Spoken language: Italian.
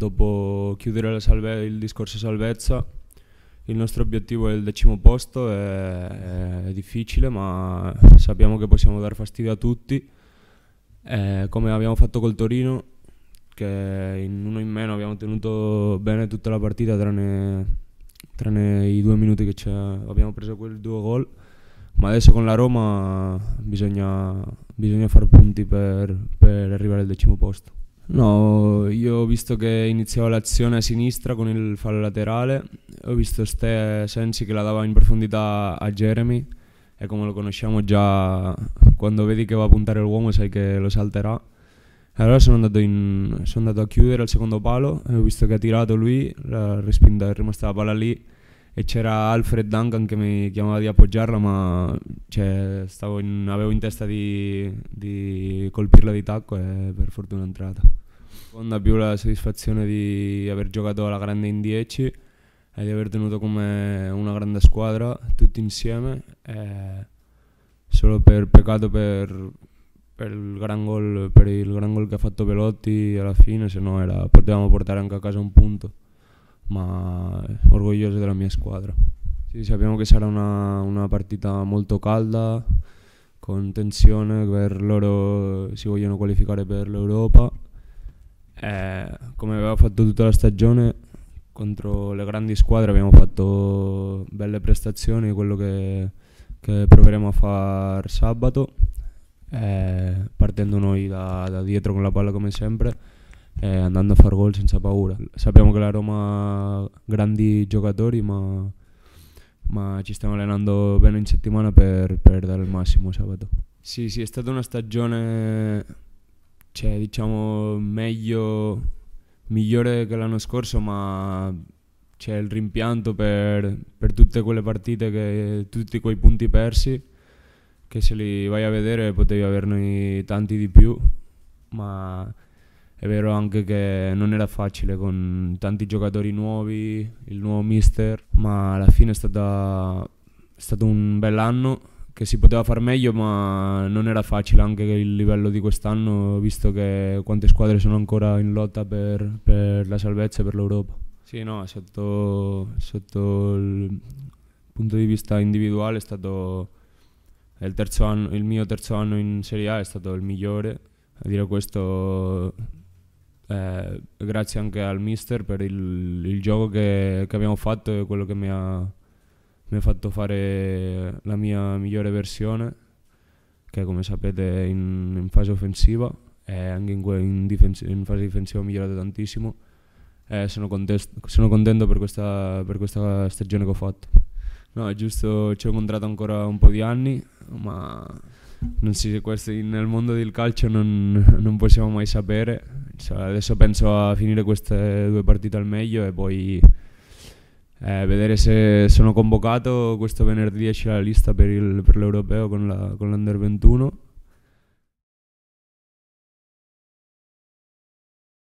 dopo chiudere salve- il discorso salvezza, il nostro obiettivo è il decimo posto, è, è difficile ma sappiamo che possiamo dar fastidio a tutti, eh, come abbiamo fatto col Torino, che in uno in meno abbiamo tenuto bene tutta la partita tranne, tranne i due minuti che abbiamo preso quel due gol ma adesso con la Roma bisogna, bisogna fare punti per, per arrivare al decimo posto. No, io ho visto che iniziava l'azione a sinistra con il fallo laterale, ho visto Ste Sensi che la dava in profondità a Jeremy e come lo conosciamo già quando vedi che va a puntare l'uomo sai che lo salterà. Allora sono andato, in, sono andato a chiudere al secondo palo e ho visto che ha tirato lui, la respinta, è rimasta la palla lì e c'era Alfred Duncan che mi chiamava di appoggiarla ma cioè, in, avevo in testa di, di colpirla di tacco e per fortuna è entrata. Seconda più la soddisfazione di aver giocato alla grande in 10 e di aver tenuto come una grande squadra tutti insieme. Eh, solo per peccato per, per, il gran gol, per il gran gol che ha fatto Pelotti alla fine, se no era, potevamo portare anche a casa un punto. Ma orgoglioso della mia squadra. Sì, sappiamo che sarà una, una partita molto calda, con tensione, per loro si vogliono qualificare per l'Europa. Eh, come aveva fatto tutta la stagione, contro le grandi squadre abbiamo fatto belle prestazioni, quello che, che proveremo a fare sabato, eh, partendo noi da, da, dietro con la palla come sempre e eh, andando a far gol senza paura. Sappiamo che la Roma ha grandi giocatori, ma, ma, ci stiamo allenando bene in settimana per, per dare il massimo sabato. Sì, sì, è stata una stagione cioè, diciamo, meglio, migliore che l'anno scorso, ma c'è il rimpianto per, per tutte quelle partite, che, tutti quei punti persi, che se li vai a vedere potevi averne tanti di più, ma è vero anche che non era facile con tanti giocatori nuovi, il nuovo mister, ma alla fine è, stata, è stato un bel anno che si poteva far meglio, ma non era facile anche il livello di quest'anno, visto che quante squadre sono ancora in lotta per, per la salvezza e per l'Europa. Sì, no, sotto, sotto, il punto di vista individuale è stato il, anno, il, mio terzo anno in Serie A, è stato il migliore. A dire questo, eh, grazie anche al mister per il, il gioco che, che abbiamo fatto e quello che mi ha mi ha fatto fare la mia migliore versione, che come sapete in, in fase offensiva e anche in, in, difensi- in fase difensiva ho migliorato tantissimo. Eh, sono, contest- sono, contento per questa, per questa, stagione che ho fatto. No, è giusto, ci ho incontrato ancora un po' di anni, ma non si, questo, nel mondo del calcio non, non possiamo mai sapere. Cioè, adesso penso a finire queste due partite al meglio e poi eh, vedere se sono convocato questo venerdì esce la lista per, l'Europeo con l'Under 21